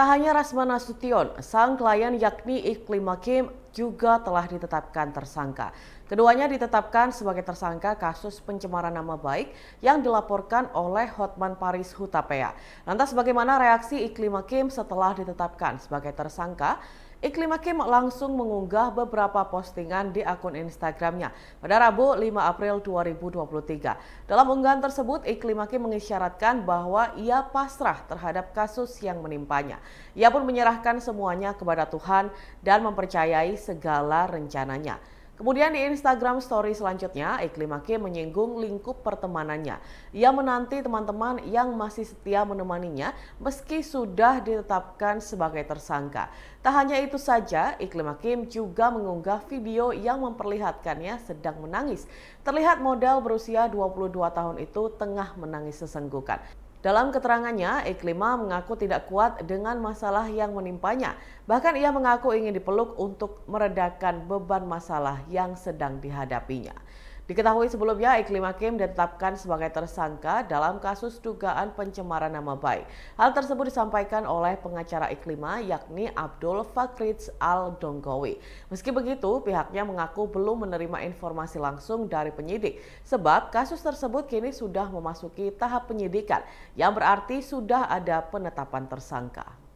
Tak hanya Rasman Nasution, sang klien yakni Iklim Hakim juga telah ditetapkan tersangka. Keduanya ditetapkan sebagai tersangka kasus pencemaran nama baik yang dilaporkan oleh Hotman Paris Hutapea. Lantas bagaimana reaksi Iklim Hakim setelah ditetapkan sebagai tersangka? Iklim Hakim langsung mengunggah beberapa postingan di akun Instagramnya pada Rabu 5 April 2023. Dalam unggahan tersebut, Iklim Hakim mengisyaratkan bahwa ia pasrah terhadap kasus yang menimpanya. Ia pun menyerahkan semuanya kepada Tuhan dan mempercayai segala rencananya. Kemudian di Instagram story selanjutnya, Iklim Hakim menyinggung lingkup pertemanannya. Ia menanti teman-teman yang masih setia menemaninya meski sudah ditetapkan sebagai tersangka. Tak hanya itu saja, Iklim Hakim juga mengunggah video yang memperlihatkannya sedang menangis. Terlihat model berusia 22 tahun itu tengah menangis sesenggukan. Dalam keterangannya, Iklima mengaku tidak kuat dengan masalah yang menimpanya. Bahkan ia mengaku ingin dipeluk untuk meredakan beban masalah yang sedang dihadapinya. Diketahui sebelumnya, Iklim Hakim ditetapkan sebagai tersangka dalam kasus dugaan pencemaran nama baik. Hal tersebut disampaikan oleh pengacara Iklima yakni Abdul Fakrits Al-Dongkowi. Meski begitu, pihaknya mengaku belum menerima informasi langsung dari penyidik sebab kasus tersebut kini sudah memasuki tahap penyidikan yang berarti sudah ada penetapan tersangka.